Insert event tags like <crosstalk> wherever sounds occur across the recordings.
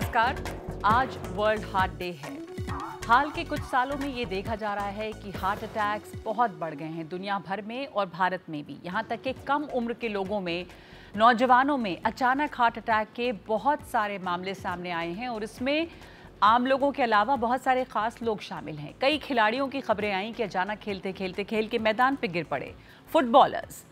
नमस्कार आज world heart day है हाल के कुछ सालों में ये देखा जा रहा है कि हार्ट अटैक्स बहुत बढ़ गए हैं दुनिया भर में और भारत में भी यहाँ तक कि कम उम्र के लोगों में नौजवानों में अचानक हार्ट अटैक के बहुत सारे मामले सामने आए हैं और इसमें आम लोगों के अलावा बहुत सारे खास लोग शामिल हैं कई खिलाड़ियों की खबरें आई कि अचानक खेलते खेलते खेल के मैदान पर गिर पड़े फुटबॉलर्स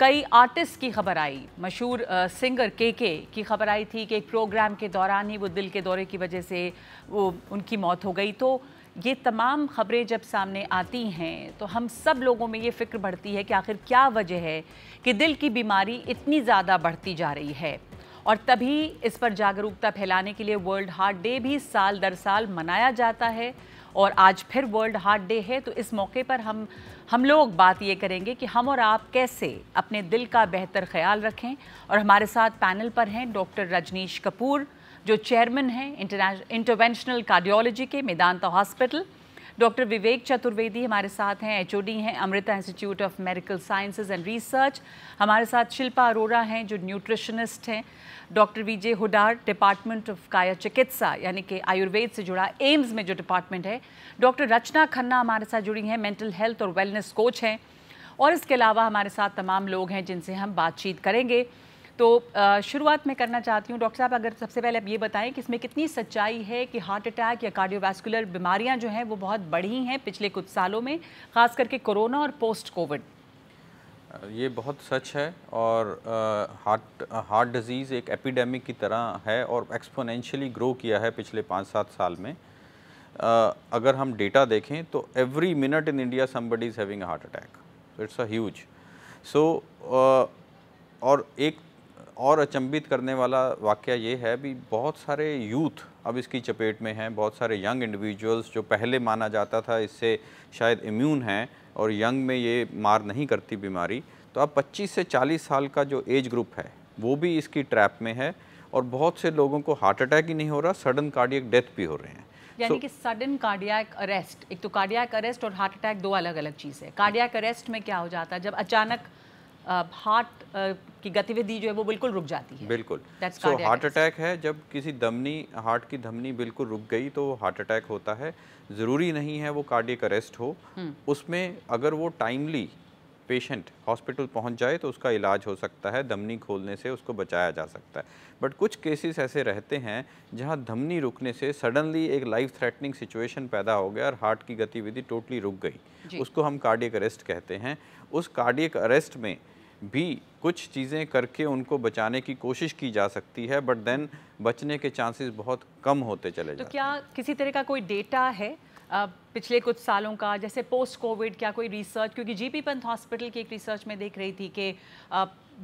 कई आर्टिस्ट की खबर आई मशहूर सिंगर के के की खबर आई थी कि एक प्रोग्राम के दौरान ही वो दिल के दौरे की वजह से वो उनकी मौत हो गई तो ये तमाम खबरें जब सामने आती हैं तो हम सब लोगों में ये फिक्र बढ़ती है कि आखिर क्या वजह है कि दिल की बीमारी इतनी ज़्यादा बढ़ती जा रही है और तभी इस पर जागरूकता फैलाने के लिए वर्ल्ड हार्ट डे भी साल दर साल मनाया जाता है और आज फिर वर्ल्ड हार्ट डे है तो इस मौके पर हम हम लोग बात ये करेंगे कि हम और आप कैसे अपने दिल का बेहतर ख्याल रखें और हमारे साथ पैनल पर हैं डॉक्टर रजनीश कपूर जो चेयरमैन हैं इंटरनेश इंटरवेंशनल कार्डियोलॉजी के मेदांता हॉस्पिटल डॉक्टर विवेक चतुर्वेदी हमारे साथ हैं एचओडी हैं Amrita institute of medical sciences and research हमारे साथ शिल्पा अरोरा हैं जो न्यूट्रिशनिस्ट हैं doctor VJ Hudar department of काया चिकित्सा यानी कि आयुर्वेद से जुड़ा एम्स में जो डिपार्टमेंट है डॉक्टर रचना खन्ना हमारे साथ जुड़ी हैं मेंटल हेल्थ और वेलनेस कोच हैं और इसके अलावा हमारे साथ तमाम लोग हैं जिनसे हम बातचीत करेंगे तो शुरुआत में करना चाहती हूँ डॉक्टर साहब अगर सबसे पहले आप ये बताएं कि इसमें कितनी सच्चाई है कि हार्ट अटैक या कार्डियोवैस्कुलर बीमारियाँ जो हैं वो बहुत बढ़ी हैं पिछले कुछ सालों में ख़ास करके कोरोना और पोस्ट कोविड ये बहुत सच है और हार्ट हार्ट डिज़ीज़ एक एपिडेमिक की तरह है और एक्सपोनेंशियली ग्रो किया है पिछले पाँच सात साल में Uh, अगर हम डेटा देखें तो every minute in India somebody is having heart attack it's a huge so और एक और अचंभित करने वाला वाक्य ये है भी बहुत सारे यूथ अब इसकी चपेट में हैं बहुत सारे यंग इंडिविजुअल्स जो पहले माना जाता था इससे शायद इम्यून हैं और यंग में ये मार नहीं करती बीमारी तो अब 25 से 40 साल का जो एज ग्रुप है वो भी इसकी ट्रैप में है और बहुत से लोगों को हार्ट अटैक ही नहीं हो रहा सडन कार्डियक डेथ भी हो रहे हैं यानी so, कि सडन कार्डियक अरेस्ट एक तो कार्डियक अरेस्ट और हार्ट अटैक दो अलग अलग चीज़ है कार्डियक अरेस्ट में क्या हो जाता है जब अचानक हार्ट की गतिविधि जो है वो बिल्कुल रुक जाती है बिल्कुल so, हार्ट अटैक है जब किसी धमनी हार्ट की धमनी बिल्कुल रुक गई तो हार्ट अटैक होता है ज़रूरी नहीं है वो कार्डियक अरेस्ट हो हम्म। उसमें अगर वो टाइमली पेशेंट हॉस्पिटल पहुंच जाए तो उसका इलाज हो सकता है धमनी खोलने से उसको बचाया जा सकता है बट कुछ केसेस ऐसे रहते हैं जहां धमनी रुकने से सडनली एक लाइफ थ्रेटनिंग सिचुएशन पैदा हो गया और हार्ट की गतिविधि टोटली रुक गई उसको हम कार्डियक अरेस्ट कहते हैं उस कार्डियक अरेस्ट में भी कुछ चीज़ें करके उनको बचाने की कोशिश की जा सकती है बट देन बचने के चांसेस बहुत कम होते चले तो क्या किसी तरह का कोई डेटा है पिछले कुछ सालों का जैसे पोस्ट कोविड क्या कोई रिसर्च क्योंकि जीपी पंत हॉस्पिटल की एक रिसर्च में देख रही थी कि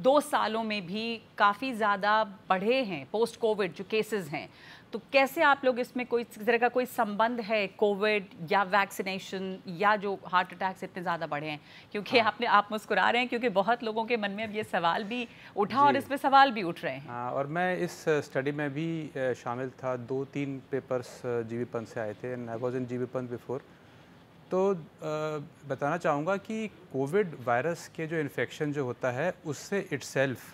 दो सालों में भी काफ़ी ज़्यादा बढ़े हैं पोस्ट कोविड जो केसेस हैं तो कैसे आप लोग इसमें कोई इस तरह का कोई संबंध है कोविड या वैक्सीनेशन या जो हार्ट अटैक्स इतने ज़्यादा बढ़े हैं क्योंकि हाँ। आपने आप मुस्कुरा रहे हैं क्योंकि बहुत लोगों के मन में अब ये सवाल भी उठा और इसमें सवाल भी उठ रहे हैं हाँ और मैं इस स्टडी में भी शामिल था दो तीन पेपर्स जी पंत से आए थे and I was in G Pant before तो बताना चाहूँगा कि कोविड वायरस के जो इन्फेक्शन जो होता है उससे इट्सल्फ़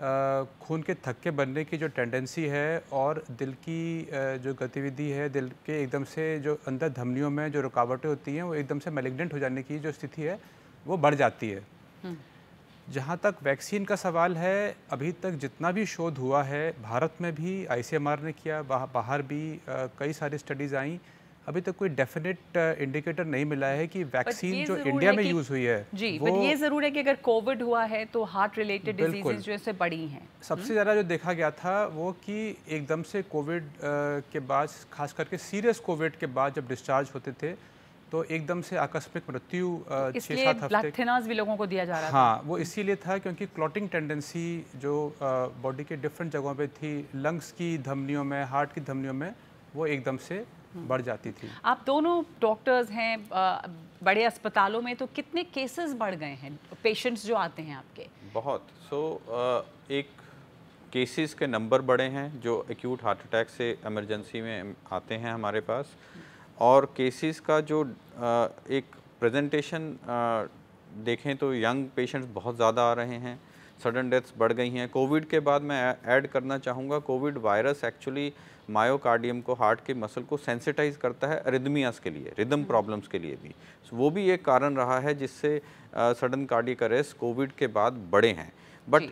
खून के थक्के बनने की जो टेंडेंसी है और दिल की जो गतिविधि है दिल के एकदम से जो अंदर धमनियों में जो रुकावटें होती हैं वो एकदम से मेलिग्नेंट हो जाने की जो स्थिति है वो बढ़ जाती है हम्म। जहाँ तक वैक्सीन का सवाल है अभी तक जितना भी शोध हुआ है भारत में भी आई ने किया बाहर भी कई सारी स्टडीज़ आई अभी तक कोई डेफिनेट इंडिकेटर uh, नहीं मिला है कि वैक्सीन जो इंडिया में यूज हुई है जी वो ये जरूर है कि अगर कोविड हुआ है तो हार्ट रिलेटेड जो इससे बड़ी हैं सबसे हम्म। ज़्यादा जो देखा गया था वो कि एकदम से कोविड uh, के बाद खास करके सीरियस कोविड के बाद जब डिस्चार्ज होते थे तो एकदम से आकस्मिक मृत्यु uh, तो छः सात हफ्ते भी लोगों को दिया जा रहा हाँ था। वो इसीलिए था क्योंकि क्लॉटिंग टेंडेंसी जो बॉडी के डिफरेंट जगहों पे थी लंग्स की धमनियों में हार्ट की धमनियों में वो एकदम से बढ़ जाती थी आप दोनों डॉक्टर्स हैं बड़े अस्पतालों में तो कितने केसेस बढ़ गए हैं पेशेंट्स जो आते हैं आपके बहुत सो so, एक केसेस के नंबर बढ़े हैं जो एक्यूट हार्ट अटैक से इमरजेंसी में आते हैं हमारे पास और केसेस का जो एक प्रेजेंटेशन देखें तो यंग पेशेंट्स बहुत ज़्यादा आ रहे हैं सडन डेथ्स बढ़ गई हैं कोविड के बाद मैं ऐड करना चाहूँगा कोविड वायरस एक्चुअली मायोकार्डियम को हार्ट के मसल को सेंसिटाइज करता है रिदमियास के लिए रिदम हम्म। प्रॉब्लम्स के लिए भी so, वो भी एक कारण रहा है जिससे सडन कार्डियक अरेस्ट कोविड के बाद बढ़े हैं बट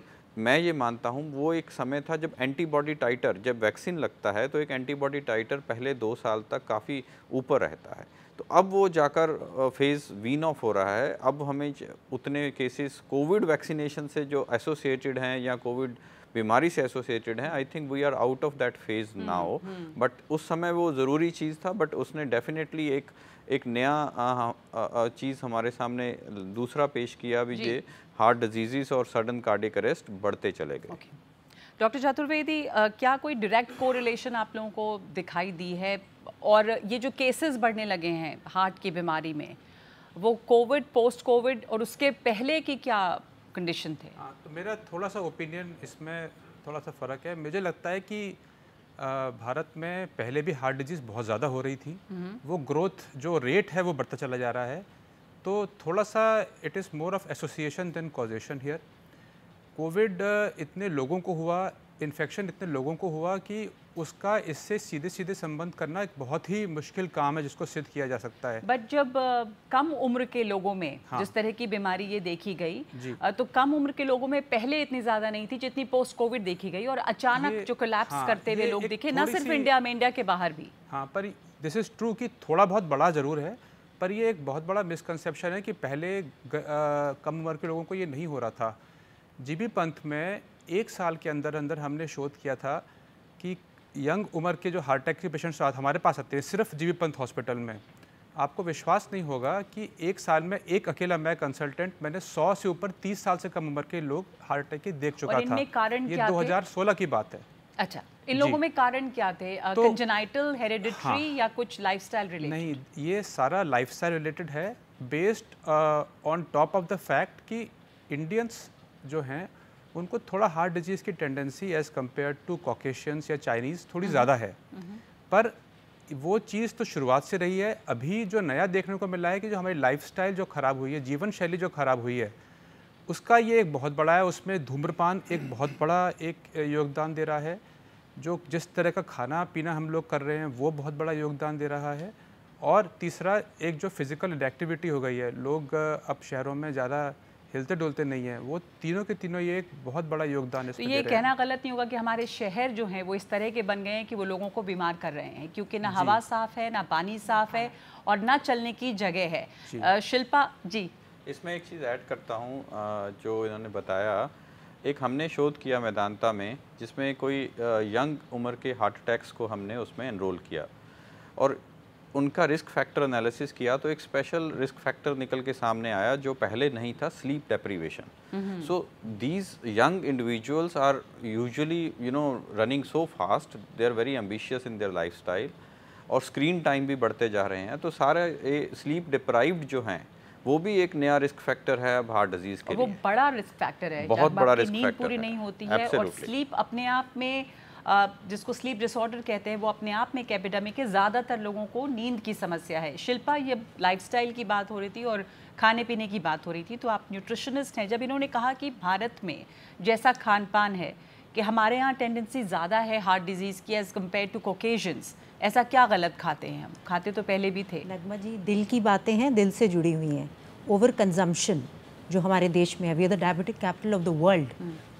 मैं ये मानता हूँ वो एक समय था जब एंटीबॉडी टाइटर जब वैक्सीन लगता है तो एक एंटीबॉडी टाइटर पहले दो साल तक काफ़ी ऊपर रहता है तो अब वो जाकर फेज़ वीन ऑफ हो रहा है अब हमें उतने केसेस कोविड वैक्सीनेशन से जो एसोसिएटेड हैं या कोविड बीमारी से एसोसिएटेड हैं I think we are out of that phase now but उस समय वो ज़रूरी चीज़ था बट उसने डेफिनेटली एक एक नया चीज़ हमारे सामने दूसरा पेश किया भी ये हार्ट डिजीज़ और सडन कार्डिक अरेस्ट बढ़ते चले गए डॉक्टर चतुर्वेदी क्या कोई डायरेक्ट कोरिलेशन आप लोगों को दिखाई दी है और ये जो केसेस बढ़ने लगे हैं हार्ट की बीमारी में वो कोविड पोस्ट कोविड और उसके पहले की क्या कंडीशन थे आ, हाँ, तो मेरा थोड़ा सा ओपिनियन इसमें थोड़ा सा फ़र्क है मुझे लगता है कि भारत में पहले भी हार्ट डिजीज़ बहुत ज़्यादा हो रही थी हम्म। वो ग्रोथ जो रेट है वो बढ़ता चला जा रहा है तो थोड़ा सा it is more of association than causation here covid इतने लोगों को हुआ इन्फेक्शन इतने लोगों को हुआ कि उसका इससे सीधे सीधे संबंध करना एक बहुत ही मुश्किल काम है जिसको सिद्ध किया जा सकता है बट जब कम उम्र के लोगों में हाँ। जिस तरह की बीमारी ये देखी गई तो कम उम्र के लोगों में पहले इतनी ज़्यादा नहीं थी जितनी पोस्ट कोविड देखी गई और अचानक जो कोलैप्स हाँ, करते हुए लोग दिखे ना सिर्फ इंडिया में इंडिया के बाहर भी हाँ पर दिस इज़ ट्रू कि थोड़ा बहुत बड़ा ज़रूर है पर ये एक बहुत बड़ा मिसकनसेप्शन है कि पहले कम उम्र के लोगों को ये नहीं हो रहा था जीबी पंथ में एक साल के अंदर अंदर हमने शोध किया था कि यंग उम्र के जो हार्ट अटैक के पेशेंट्स हमारे पास आते हैं सिर्फ जीवी पंत हॉस्पिटल में आपको विश्वास नहीं होगा कि एक साल में एक अकेला मैं कंसल्टेंट मैंने 100 से ऊपर 30 साल से कम उम्र के लोग हार्ट अटैक के देख चुका था कारण ये 2016 की बात है अच्छा इन लोगों में कारण क्या थे तो, हेरिडिटरी हाँ, या कुछ लाइफस्टाइल रिलेटेड नहीं ये सारा लाइफस्टाइल रिलेटेड है based on top of the fact कि इंडियंस जो हैं उनको थोड़ा हार्ट डिजीज़ की tendency as compare to Caucasians या चाइनीज़ थोड़ी हम्म। ज़्यादा है हम्म। पर वो चीज़ तो शुरुआत से रही है अभी जो नया देखने को मिला है कि जो हमारी लाइफ जो ख़राब हुई है जीवन शैली जो ख़राब हुई है उसका ये एक बहुत बड़ा है उसमें धूम्रपान एक बहुत बड़ा एक योगदान दे रहा है जो जिस तरह का खाना पीना हम लोग कर रहे हैं वो बहुत बड़ा योगदान दे रहा है और तीसरा एक जो फिज़िकल एक्टिविटी हो गई है लोग अब शहरों में ज़्यादा हिलते डुलते नहीं है वो तीनों के तीनों ये एक बहुत बड़ा योगदान है तो ये कहना गलत नहीं होगा कि हमारे शहर जो हैं वो इस तरह के बन गए हैं कि वो लोगों को बीमार कर रहे हैं क्योंकि ना हवा साफ़ है ना पानी साफ़ है हाँ। और ना चलने की जगह है जी। शिल्पा जी इसमें एक चीज़ ऐड करता हूँ जो इन्होंने बताया एक हमने शोध किया मैदानता में जिसमें कोई यंग उम्र के हार्ट अटैक्स को हमने उसमें इनरोल किया और उनका रिस्क फैक्टर एनालिसिस किया तो एक स्पेशल रिस्क फैक्टर निकल के सामने आया जो पहले नहीं था sleep deprivation so these young individuals are usually you know running so fast they are very ambitious in their lifestyle और स्क्रीन टाइम भी बढ़ते जा रहे हैं तो सारे स्लीप डिप्राइव्ड जो हैं वो भी एक नया रिस्क फैक्टर है अब हार्ट डिजीज के वो लिए। बड़ा रिस्क फैक्टर है बहुत बड़ा रिस्क फैक्टर पूरी नहीं होती है और स्लीप अपने आप में जिसको स्लीप डिसऑर्डर कहते हैं वो अपने आप में कैपिडमिक है ज़्यादातर लोगों को नींद की समस्या है शिल्पा ये लाइफस्टाइल की बात हो रही थी और खाने पीने की बात हो रही थी तो आप न्यूट्रिशनिस्ट हैं जब इन्होंने कहा कि भारत में जैसा खान पान है कि हमारे यहाँ टेंडेंसी ज़्यादा है हार्ट डिजीज़ की एज़ कम्पेयर टू कोकेजन्स ऐसा क्या गलत खाते हैं हम खाते तो पहले भी थे नगमा जी दिल की बातें हैं दिल से जुड़ी हुई हैं ओवर कंजम्पशन जो हमारे देश में है we are the diabetic capital of the world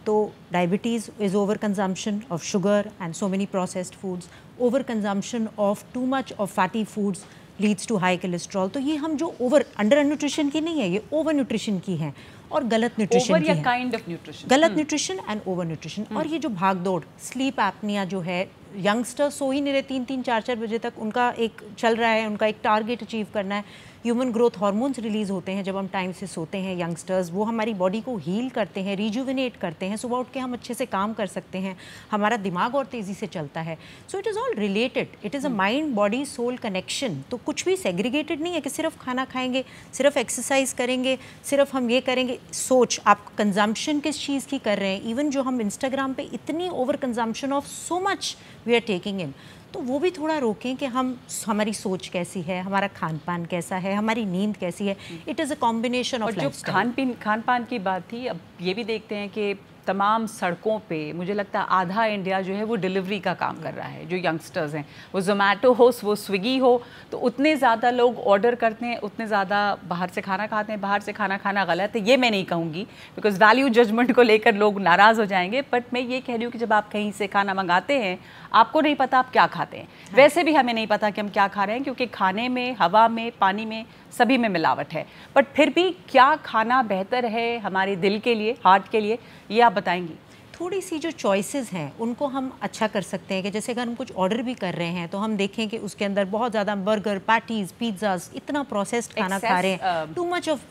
तो diabetes is over consumption of sugar and so many processed foods over consumption of too much of fatty foods leads to high cholesterol तो ये हम जो over under nutrition की नहीं है ये over nutrition की है और गलत न्यूट्रिशन की काइंड ऑफ न्यूट्रिशन गलत न्यूट्रिशन एंड ओवर न्यूट्रिशन और ये जो भाग दौड़ स्लीप एपनिया जो है यंगस्टर सो ही नहीं रहे तीन तीन चार चार बजे तक उनका एक चल रहा है उनका एक टारगेट अचीव करना है ह्यूमन ग्रोथ हार्मोन्स रिलीज़ होते हैं जब हम टाइम से सोते हैं यंगस्टर्स वो हमारी बॉडी को हील करते हैं रिजुविनेट करते हैं सुबह उठ के हम अच्छे से काम कर सकते हैं हमारा दिमाग और तेज़ी से चलता है so it is all related it is a mind body soul connection तो कुछ भी सेग्रीगेटेड नहीं है कि सिर्फ खाना खाएंगे सिर्फ एक्सरसाइज करेंगे सिर्फ हम ये करेंगे सोच आप कंजम्पशन किस चीज़ की कर रहे हैं इवन जो हम इंस्टाग्राम पे इतनी over consumption of so much we are taking in तो वो भी थोड़ा रोकें कि हम हमारी सोच कैसी है हमारा खान पान कैसा है हमारी नींद कैसी है it is a combination of जो खान पीन खान पान की बात थी अब ये भी देखते हैं कि तमाम सड़कों पे मुझे लगता है आधा इंडिया जो है वो डिलीवरी का काम कर रहा है जो यंगस्टर्स हैं वो जोमेटो हो वो स्विगी हो तो उतने ज़्यादा लोग ऑर्डर करते हैं उतने ज़्यादा बाहर से खाना खाते हैं बाहर से खाना खाना गलत है ये मैं नहीं कहूँगी बिकॉज वैल्यू जजमेंट को लेकर लोग नाराज़ हो जाएंगे बट मैं ये कह रही हूँ कि जब आप कहीं से खाना मंगाते हैं आपको नहीं पता आप क्या खाते हैं हाँ। वैसे भी हमें नहीं पता कि हम क्या खा रहे हैं क्योंकि खाने में हवा में पानी में सभी में मिलावट है बट फिर भी क्या खाना बेहतर है हमारे दिल के लिए हार्ट के लिए ये आप बताएंगी थोड़ी सी जो चॉइसेस हैं उनको हम अच्छा कर सकते हैं कि जैसे अगर हम कुछ ऑर्डर भी कर रहे हैं तो हम देखें कि उसके अंदर बहुत ज़्यादा बर्गर पैटीज पिज्ज़ाज इतना प्रोसेस्ड खाना खा रहे हैं too much of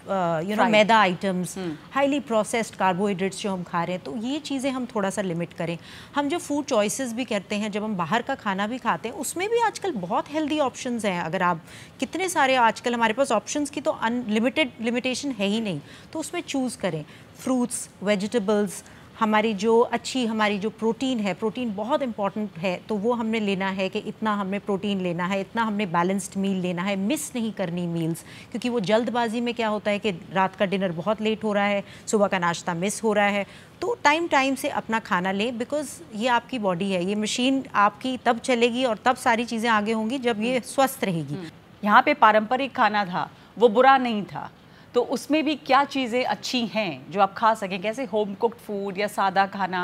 you know maida items highly processed carbohydrates जो हम खा रहे हैं तो ये चीज़ें हम थोड़ा सा लिमिट करें हम जो फूड चॉइसिस भी करते हैं जब हम बाहर का खाना भी खाते हैं उसमें भी आजकल बहुत हेल्दी ऑप्शन हैं अगर आप कितने सारे आजकल हमारे पास ऑप्शन की तो अनलिमिटेड लिमिटेशन है ही नहीं तो उसमें चूज़ करें फ्रूट्स वेजिटेबल्स हमारी जो अच्छी हमारी जो प्रोटीन है प्रोटीन बहुत इंपॉर्टेंट है तो वो हमने लेना है कि इतना हमने प्रोटीन लेना है इतना हमने बैलेंस्ड मील लेना है मिस नहीं करनी मील्स क्योंकि वो जल्दबाजी में क्या होता है कि रात का डिनर बहुत लेट हो रहा है सुबह का नाश्ता मिस हो रहा है तो टाइम टाइम से अपना खाना लें बिकॉज ये आपकी बॉडी है ये मशीन आपकी तब चलेगी और तब सारी चीज़ें आगे होंगी जब ये हम्म। स्वस्थ रहेगी हम्म। यहाँ पर पारंपरिक खाना था वो बुरा नहीं था तो उसमें भी क्या चीज़ें अच्छी हैं जो आप खा सकें कैसे होम कुकड फूड या सादा खाना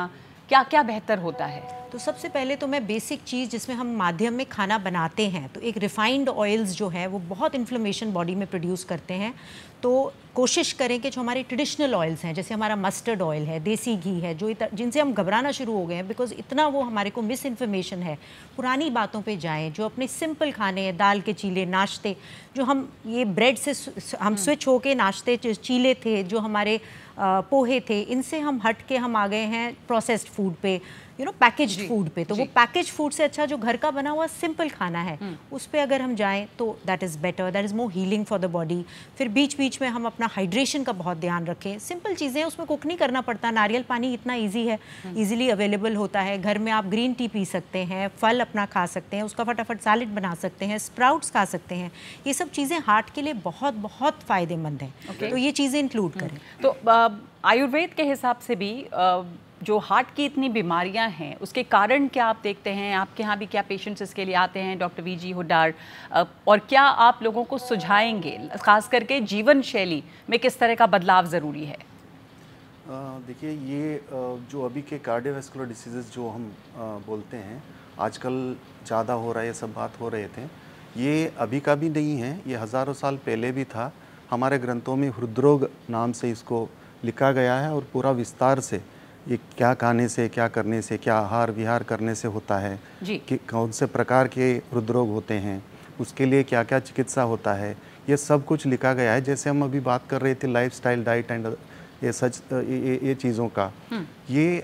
क्या क्या बेहतर होता है तो सबसे पहले तो मैं बेसिक चीज़ जिसमें हम माध्यम में खाना बनाते हैं तो एक रिफाइंड ऑयल्स जो है वो बहुत इन्फ्लेमेशन बॉडी में प्रोड्यूस करते हैं तो कोशिश करें कि जो हमारे ट्रेडिशनल ऑयल्स हैं जैसे हमारा मस्टर्ड ऑयल है देसी घी है जो जिनसे हम घबराना शुरू हो गए हैं बिकॉज इतना वो हमारे को मिस इन्फॉर्मेशन है पुरानी बातों पे जाएं जो अपने सिंपल खाने हैं दाल के चीले नाश्ते जो हम ये ब्रेड से हम स्विच हम्म। होके नाश्ते चीले थे जो हमारे पोहे थे इनसे हम हट के हम आ गए हैं प्रोसेस्ड फूड पे यू नो पैकेज फूड पे तो वो पैकेज फूड से अच्छा जो घर का बना हुआ सिंपल खाना है हम्म। उस पर अगर हम जाएँ तो that is better that is more healing for the body फिर बीच बीच में हम अपना हाइड्रेशन का बहुत ध्यान रखें सिंपल चीज़ें उसमें कुक नहीं करना पड़ता नारियल पानी इतना ईजी है ईजिली हम्म। अवेलेबल होता है घर में आप ग्रीन टी पी सकते हैं फल अपना खा सकते हैं उसका फटाफट सैलड बना सकते हैं स्प्राउट्स खा सकते हैं ये सब चीज़ें हार्ट के लिए बहुत बहुत फ़ायदेमंद हैं तो ये चीज़ें इंक्लूड हम्म। करें तो आयुर्वेद के हिसाब से भी जो हार्ट की इतनी बीमारियां हैं उसके कारण क्या आप देखते हैं आपके यहाँ भी क्या पेशेंट्स इसके लिए आते हैं डॉक्टर वी जी हुडार और क्या आप लोगों को सुझाएंगे ख़ास करके जीवन शैली में किस तरह का बदलाव ज़रूरी है देखिए ये जो अभी के कार्डियोवेस्कुलर डिसीजेज जो हम बोलते हैं आजकल ज़्यादा हो रहा है सब बात हो रहे थे ये अभी का भी नहीं है ये हज़ारों साल पहले भी था हमारे ग्रंथों में हृदरोग नाम से इसको लिखा गया है और पूरा विस्तार से ये क्या खाने से क्या करने से क्या आहार विहार करने से होता है कि कौन से प्रकार के हृदरोग होते हैं उसके लिए क्या क्या चिकित्सा होता है ये सब कुछ लिखा गया है जैसे हम अभी बात कर रहे थे लाइफ स्टाइल डाइट एंड ये सच ये ये चीज़ों का हम्म। ये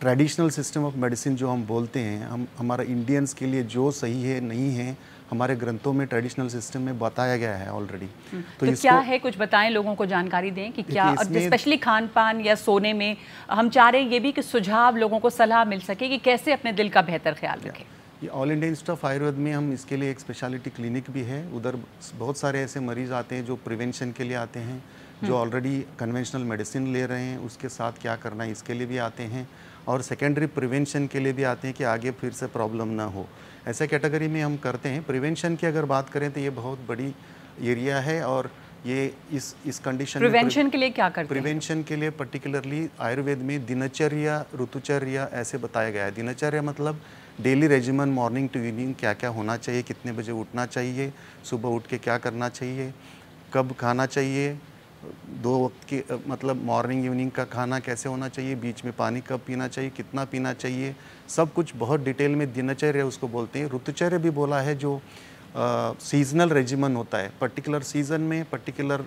ट्रेडिशनल सिस्टम ऑफ मेडिसिन जो हम बोलते हैं हम हमारा इंडियंस के लिए जो सही है नहीं है हमारे ग्रंथों में ट्रेडिशनल सिस्टम में बताया गया है ऑलरेडी हम्म। तो, तो क्या है कुछ बताएं लोगों को जानकारी दें कि क्या स्पेशली खान पान या सोने में हम चाह रहे हैं ये भी कि सुझाव लोगों को सलाह मिल सके कि कैसे अपने दिल का बेहतर ख्याल रखें ये ऑल इंडिया इंस्टा ऑफ आयुर्वेद में हम इसके लिए एक स्पेशलिटी क्लिनिक भी है उधर बहुत सारे ऐसे मरीज आते हैं जो प्रिवेंशन के लिए आते हैं हम्म। जो ऑलरेडी कन्वेंशनल मेडिसिन ले रहे हैं उसके साथ क्या करना है इसके लिए भी आते हैं और सेकेंडरी प्रिवेंशन के लिए भी आते हैं कि आगे फिर से प्रॉब्लम ना हो ऐसे कैटेगरी में हम करते हैं प्रिवेंशन की अगर बात करें तो ये बहुत बड़ी एरिया है और ये इस इस कंडीशन प्रिवेंशन के लिए क्या करते प्रिवेंशन के लिए पर्टिकुलरली आयुर्वेद में दिनचर्या ऋतुचर्या ऐसे बताया गया है दिनचर्या मतलब daily regimen morning to evening क्या क्या होना चाहिए कितने बजे उठना चाहिए सुबह उठ के क्या करना चाहिए कब खाना चाहिए दो वक्त के मतलब मॉर्निंग इवनिंग का खाना कैसे होना चाहिए बीच में पानी कब पीना चाहिए कितना पीना चाहिए सब कुछ बहुत डिटेल में दिनचर्या उसको बोलते हैं ऋतुचर्य भी बोला है जो सीजनल रेजिमन होता है पर्टिकुलर सीजन में पर्टिकुलर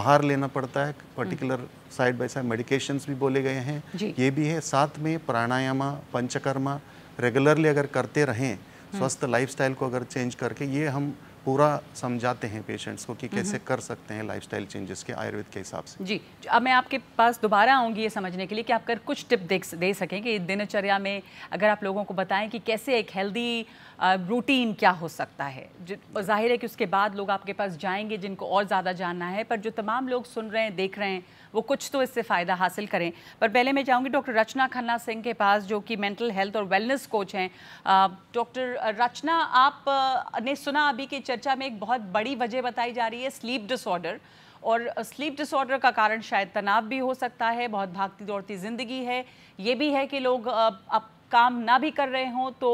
आहार लेना पड़ता है particular side by side medications भी बोले गए हैं ये भी है साथ में प्राणायामा पंचकर्मा रेगुलरली अगर करते रहें हम्म। स्वस्थ लाइफस्टाइल को अगर चेंज करके ये हम पूरा समझाते हैं पेशेंट्स को कि हम्म, कैसे हम्म। कर सकते हैं लाइफस्टाइल चेंजेस के आयुर्वेद के हिसाब से जी अब मैं आपके पास दोबारा आऊँगी ये समझने के लिए कि आप कर कुछ टिप दे सकें कि दिनचर्या में अगर आप लोगों को बताएं कि कैसे एक हेल्दी रूटीन क्या हो सकता है जाहिर है कि उसके बाद लोग आपके पास जाएंगे जिनको और ज़्यादा जानना है पर जो तमाम लोग सुन रहे हैं देख रहे हैं वो कुछ तो इससे फ़ायदा हासिल करें पर पहले मैं चाहूँगी डॉक्टर रचना खन्ना सिंह के पास जो कि मेंटल हेल्थ और वेलनेस कोच हैं डॉक्टर रचना आप ने सुना अभी की चर्चा में एक बहुत बड़ी वजह बताई जा रही है स्लीप डिसऑर्डर और स्लीप डिसऑर्डर का कारण शायद तनाव भी हो सकता है बहुत भागती दौड़ती ज़िंदगी है ये भी है कि लोग अब काम ना भी कर रहे हों तो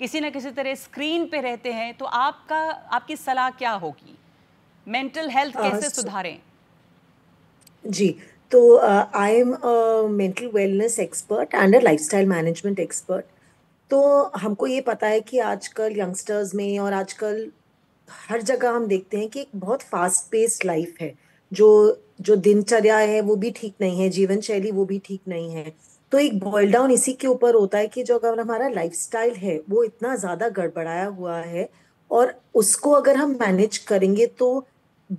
किसी ना किसी तरह स्क्रीन पे रहते हैं तो आपका आपकी सलाह क्या होगी मेंटल हेल्थ कैसे सुधारें जी तो I am mental wellness expert and a lifestyle management expert तो हमको ये पता है कि आजकल यंगस्टर्स में और आजकल हर जगह हम देखते हैं कि एक बहुत फास्ट पेस्ड लाइफ है जो जो दिनचर्या है वो भी ठीक नहीं है जीवन शैली वो भी ठीक नहीं है तो एक बॉयल डाउन इसी के ऊपर होता है कि जो अगर हमारा लाइफ है वो इतना ज़्यादा गड़बड़ाया हुआ है और उसको अगर हम मैनेज करेंगे तो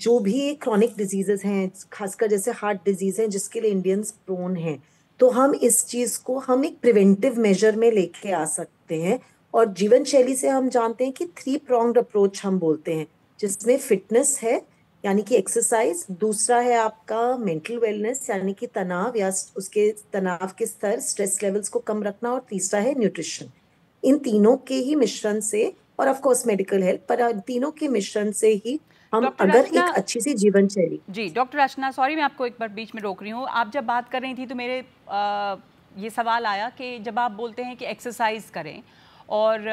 जो भी क्रॉनिक डिजीजेस हैं खासकर जैसे हार्ट डिजीज हैं जिसके लिए इंडियंस प्रोन हैं तो हम इस चीज़ को हम एक प्रिवेंटिव मेजर में लेके आ सकते हैं और जीवन शैली से हम जानते हैं कि थ्री प्रोंग्ड अप्रोच हम बोलते हैं जिसमें फिटनेस है यानी कि एक्सरसाइज दूसरा है आपका मेंटल वेलनेस यानी कि तनाव या उसके तनाव के स्तर स्ट्रेस लेवल्स को कम रखना और तीसरा है न्यूट्रिशन इन तीनों के ही मिश्रण से और ऑफ कोर्स मेडिकल हेल्थ पर तीनों के मिश्रण से ही हम अगर एक अच्छी सी जीवन शैली जी डॉक्टर अर्चना सॉरी मैं आपको एक बार बीच में रोक रही हूँ आप जब बात कर रही थी तो मेरे आ, ये सवाल आया कि जब आप बोलते हैं कि एक्सरसाइज करें और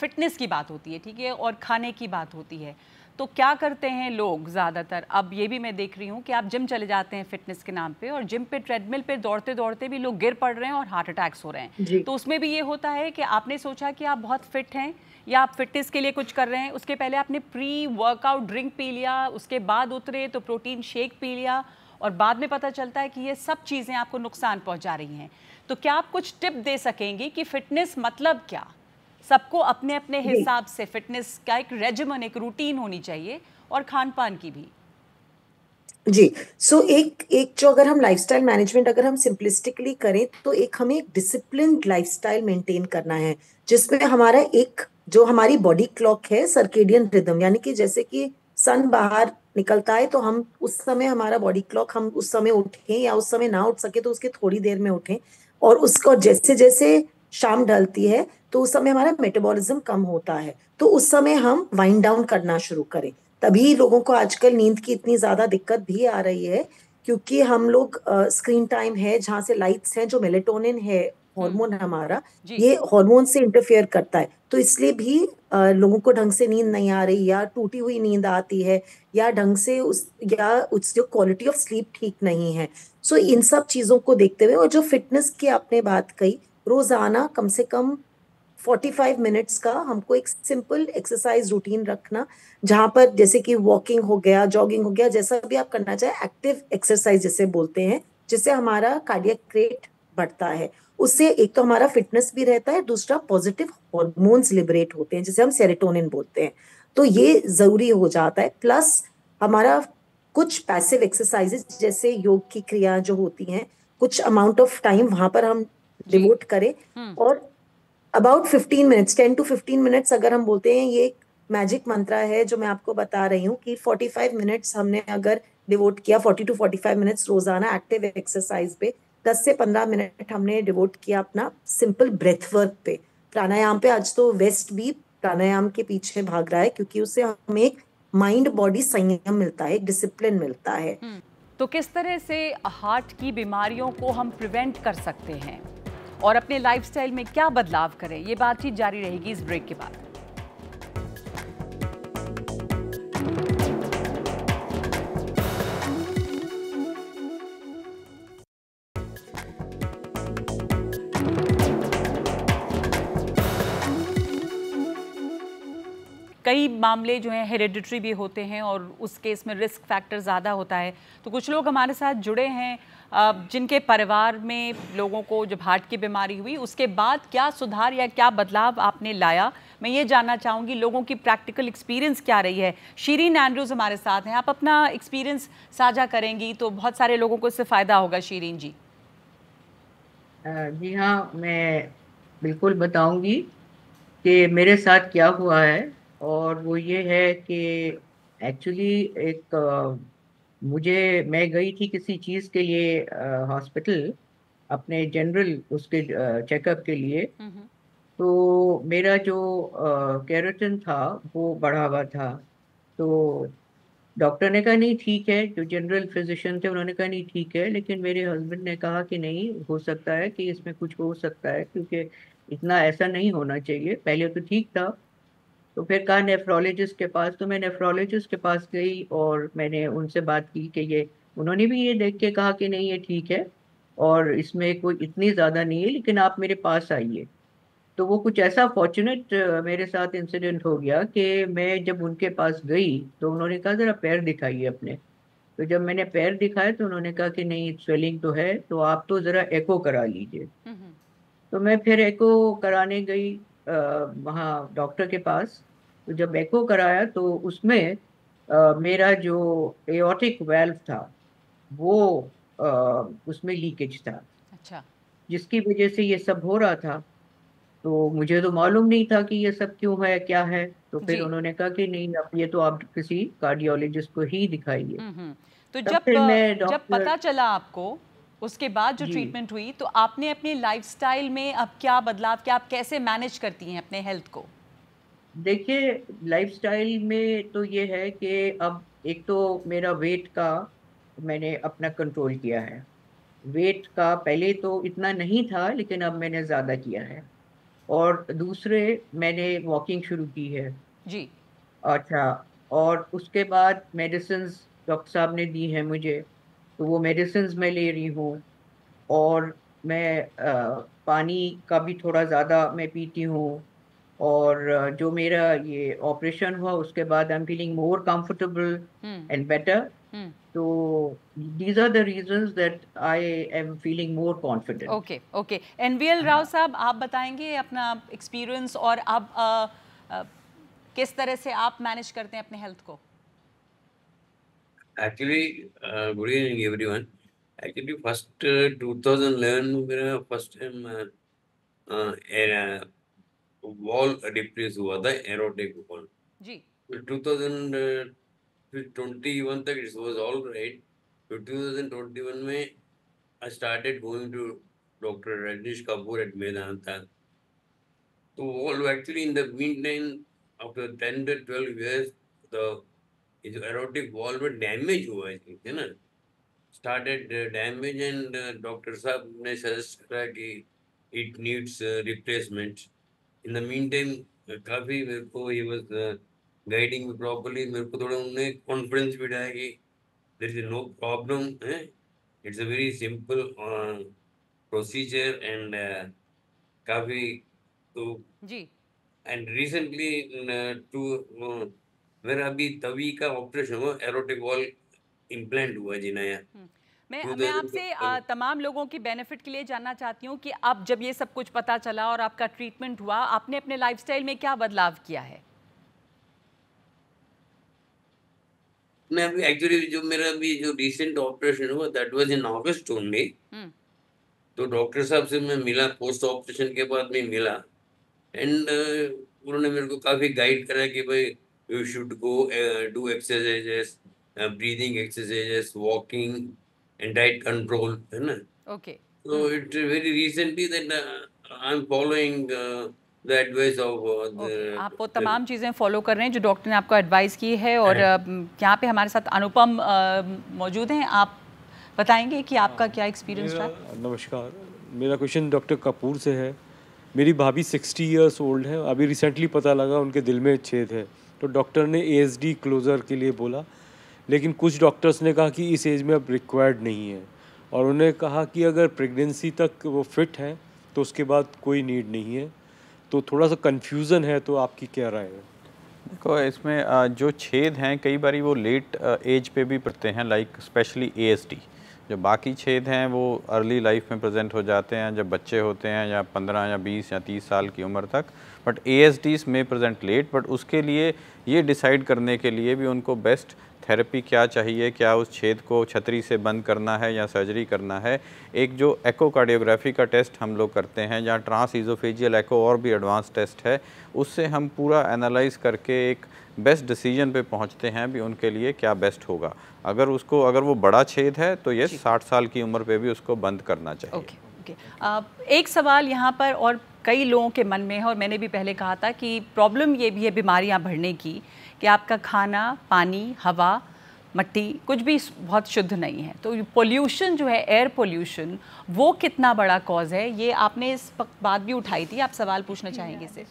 फिटनेस की बात होती है ठीक है और खाने की बात होती है तो क्या करते हैं लोग ज़्यादातर अब ये भी मैं देख रही हूँ कि आप जिम चले जाते हैं फिटनेस के नाम पे और जिम पे ट्रेडमिल पे दौड़ते दौड़ते भी लोग गिर पड़ रहे हैं और हार्ट अटैक्स हो रहे हैं तो उसमें भी ये होता है कि आपने सोचा कि आप बहुत फिट हैं या आप फिटनेस के लिए कुछ कर रहे हैं उसके पहले आपने प्री वर्कआउट ड्रिंक पी लिया उसके बाद उतरे तो प्रोटीन शेक पी लिया और बाद में पता चलता है कि ये सब चीज़ें आपको नुकसान पहुँचा रही हैं तो क्या आप कुछ टिप दे सकेंगी कि फिटनेस मतलब क्या सबको अपने अपने हिसाब से फिटनेस का एक रेजिमन एक रूटीन होनी चाहिए और खान पान की भी जी सो so, एक एक जो अगर हम लाइफस्टाइल मैनेजमेंट अगर हम सिंपलिस्टिकली करें तो एक हमें एक डिसिप्लिन लाइफस्टाइल मेंटेन करना है जिसमें हमारा एक जो हमारी बॉडी क्लॉक है सर्केडियन रिदम यानी कि जैसे कि सन बाहर निकलता है तो हम उस समय हमारा बॉडी क्लॉक हम उस समय उठें या उस समय ना उठ सके तो उसके थोड़ी देर में उठें और उसको जैसे जैसे शाम ढलती है तो उस समय हमारा मेटाबॉलिज्म कम होता है तो उस समय हम वाइंड डाउन करना शुरू करें तभी लोगों को आजकल नींद की इतनी ज़्यादा दिक्कत भी आ रही है क्योंकि हम लोग स्क्रीन टाइम है जहाँ से लाइट्स हैं जो मेलेटोनिन है हार्मोन हमारा ये हार्मोन से इंटरफेयर करता है तो इसलिए भी आ, लोगों को ढंग से नींद नहीं आ रही या टूटी हुई नींद आती है या ढंग से उस या उस जो क्वालिटी ऑफ स्लीप ठीक नहीं है सो so, इन सब चीज़ों को देखते हुए और जो फिटनेस की आपने बात कही रोज़ाना कम से कम 45 मिनट्स का हमको एक सिंपल एक्सरसाइज रूटीन रखना जहां पर जैसे कि वॉकिंग हो गया जॉगिंग हो गया जैसा भी आप करना चाहे एक्टिव एक्सरसाइज जैसे बोलते हैं जिससे हमारा कार्डियक रेट बढ़ता है उससे एक तो हमारा फिटनेस भी रहता है दूसरा पॉजिटिव हॉर्मोन्स लिबरेट होते हैं जिसे हम सेरेटोनिन बोलते हैं तो ये जरूरी हो जाता है प्लस हमारा कुछ पैसिव एक्सरसाइजेस जैसे योग की क्रिया जो होती हैं कुछ अमाउंट ऑफ टाइम वहां पर हम डिवोट करें हम्म। और about fifteen minutes ten to fifteen minutes अगर हम बोलते हैं ये एक मैजिक मंत्रा है जो मैं आपको बता रही हूँ कि फोर्टी फाइव मिनट्स हमने अगर डिवोट किया forty to forty five minutes रोजाना एक्टिव एक्सरसाइज पे दस से पंद्रह मिनट हमने डिवोट किया अपना सिंपल ब्रेथ वर्क पे प्राणायाम पे आज तो वेस्ट भी प्राणायाम के पीछे भाग रहा है क्योंकि उससे हमें एक माइंड बॉडी संयम मिलता है डिसिप्लिन मिलता है हम्म, तो किस तरह से हार्ट की बीमारियों को हम प्रिवेंट कर सकते हैं और अपने लाइफस्टाइल में क्या बदलाव करें ये बातचीत जारी रहेगी इस ब्रेक के बाद कई मामले जो हैं हेरिडिट्री भी होते हैं और उस केस में रिस्क फैक्टर ज़्यादा होता है तो कुछ लोग हमारे साथ जुड़े हैं जिनके परिवार में लोगों को जब हार्ट की बीमारी हुई उसके बाद क्या सुधार या क्या बदलाव आपने लाया मैं ये जानना चाहूँगी लोगों की प्रैक्टिकल एक्सपीरियंस क्या रही है शीरिन एंड्रूज़ हमारे साथ हैं आप अपना एक्सपीरियंस साझा करेंगी तो बहुत सारे लोगों को इससे फ़ायदा होगा शीरीन जी जी हाँ मैं बिल्कुल बताऊंगी कि मेरे साथ क्या हुआ है और वो ये है कि एक्चुअली एक आ, मुझे मैं गई थी किसी चीज़ के लिए हॉस्पिटल अपने जनरल उसके चेकअप के लिए हम्म, हम्म। तो मेरा जो कैरेटिन था वो बढ़ा हुआ था तो डॉक्टर ने कहा नहीं ठीक है जो जनरल फिजिशियन थे उन्होंने कहा नहीं ठीक है लेकिन मेरे हस्बैंड ने कहा कि नहीं हो सकता है कि इसमें कुछ हो सकता है क्योंकि इतना ऐसा नहीं होना चाहिए पहले तो ठीक था तो फिर कहा नेफ्रोलॉजिस्ट के पास तो मैं नेफ्रोलॉजिस्ट के पास गई और मैंने उनसे बात की कि ये उन्होंने भी ये देख के कहा कि नहीं ये ठीक है और इसमें कोई इतनी ज़्यादा नहीं है लेकिन आप मेरे पास आइए तो वो कुछ ऐसा फॉर्चुनेट मेरे साथ इंसिडेंट हो गया कि मैं जब उनके पास गई तो उन्होंने कहा ज़रा पैर दिखाइए अपने तो जब मैंने पैर दिखाया तो उन्होंने कहा कि नहीं स्वेलिंग तो है तो आप तो ज़रा एको करा लीजिए हम्म, हम्म। तो मैं फिर एको कराने गई वहाँ डॉक्टर के पास तो जब एको कराया तो उसमें आ, मेरा जो एओटिक वेल्व था वो आ, उसमें लीकेज था अच्छा जिसकी वजह से ये सब हो रहा था तो मुझे तो मालूम नहीं था कि ये सब क्यों है क्या है तो फिर उन्होंने कहा कि नहीं अब ये तो आप किसी कार्डियोलॉजिस्ट को ही दिखाइए हम्म, हम्म। तो जब जब पता चला आपको उसके बाद जो ट्रीटमेंट हुई तो आपने अपने लाइफस्टाइल में अब क्या बदलाव क्या आप कैसे मैनेज करती हैं अपने हेल्थ को देखिए लाइफस्टाइल में तो ये है कि अब एक तो मेरा वेट का मैंने अपना कंट्रोल किया है वेट का पहले तो इतना नहीं था लेकिन अब मैंने ज़्यादा किया है और दूसरे मैंने वॉकिंग शुरू की है जी अच्छा और उसके बाद मेडिसिन डॉक्टर साहब ने दी हैं मुझे तो वो मेडिसिन मैं ले रही हूँ और मैं आ, पानी का भी थोड़ा ज़्यादा मैं पीती हूँ और जो मेरा ये ऑपरेशन हुआ उसके बाद I am feeling more comfortable and better So these are the reasons that I am feeling more confident. Okay, okay. NVL Rao uh-huh. साहब आप बताएंगे अपना एक्सपीरियंस और आप आ, आ, किस तरह से आप मैनेज करते हैं अपने हेल्थ को actually, uh, good evening everyone. Actually, first uh, 2011 मेरा first time uh, uh, valve depress uh, हुआ था एरोटिक वॉल जी 2021 तक इट वाज ऑल राइट 2021 में I started going to doctor Rajneesh Kapoor at Medanta तो valve actually in the meantime after 10 to 12 years the ये जो erotic wall में damage हुआ है ठीक है ना स्टार्टेड डैमेज एंड डॉक्टर साहब ने सजेस्ट करा कि it needs replacement in the meantime काफ़ी मेरे को ये बस गाइडिंग भी प्रॉपरली मेरे को थोड़ा उन्होंने कॉन्फिडेंस भी डाया कि देर इज नो प्रॉब्लम है it's a very simple procedure and काफ़ी तो जी एंड रिसेंटली टू मेरा अभी तवी का ऑपरेशन हुआ एरोटिक वॉल इम्प्लेंट हुआ जी नया हम्म। मैं मैं आपसे तमाम लोगों की बेनिफिट के लिए जानना चाहती हूँ कि आप जब ये सब कुछ पता चला और आपका ट्रीटमेंट हुआ आपने अपने लाइफस्टाइल में क्या बदलाव किया है मैं अभी एक्चुअली जो मेरा अभी जो रिसेंट ऑपरेशन हुआ that was in August only तो डॉक्टर साहब से मैं मिला पोस्ट ऑपरेशन के बाद में मिला एंड uh, उन्होंने मेरे को काफी गाइड करा कि भाई you should go uh, do exercises, uh, breathing exercises, walking, and diet control. You know? Okay. So mm-hmm. it very recently that uh, I'm following. Uh, uh आप वो तमाम चीज़ें फॉलो कर रहे हैं जो डॉक्टर ने आपको एडवाइस की है और uh-huh. यहाँ पे हमारे साथ अनुपम मौजूद हैं आप बताएंगे कि आपका हाँ। क्या एक्सपीरियंस रहा नमस्कार मेरा क्वेश्चन डॉक्टर कपूर से है मेरी भाभी सिक्सटी इयर्स ओल्ड है अभी रिसेंटली पता लगा उनके दिल में छेद है तो डॉक्टर ने ए क्लोज़र के लिए बोला लेकिन कुछ डॉक्टर्स ने कहा कि इस एज में अब रिक्वायर्ड नहीं है और उन्होंने कहा कि अगर प्रेगनेंसी तक वो फिट हैं तो उसके बाद कोई नीड नहीं है तो थोड़ा सा कन्फ्यूज़न है तो आपकी क्या राय है देखो इसमें जो छेद हैं कई बार वो लेट एज पे भी पड़ते हैं लाइक स्पेशली एएसडी जो बाकी छेद हैं वो अर्ली लाइफ में प्रेजेंट हो जाते हैं जब बच्चे होते हैं या पंद्रह या बीस या तीस साल की उम्र तक बट ए एस डीज में प्रेजेंट लेट बट उसके लिए ये डिसाइड करने के लिए भी उनको बेस्ट थेरेपी क्या चाहिए क्या उस छेद को छतरी से बंद करना है या सर्जरी करना है एक जो एकोकार्डियोग्राफी का टेस्ट हम लोग करते हैं या ट्रांस इजोफेजियल एको और भी एडवांस टेस्ट है उससे हम पूरा एनालाइज करके एक बेस्ट डिसीजन पे पहुंचते हैं भी उनके लिए क्या बेस्ट होगा अगर उसको अगर वो बड़ा छेद है तो ये साठ साल की उम्र पर भी उसको बंद करना चाहिए ओके एक सवाल यहाँ पर और कई लोगों के मन में है और मैंने भी पहले कहा था कि प्रॉब्लम ये भी है बीमारियाँ बढ़ने की कि आपका खाना पानी हवा मट्टी कुछ भी बहुत शुद्ध नहीं है तो पोल्यूशन जो है एयर पोल्यूशन वो कितना बड़ा कॉज है ये आपने इस बात भी उठाई थी आप सवाल पूछना चाहेंगे इसे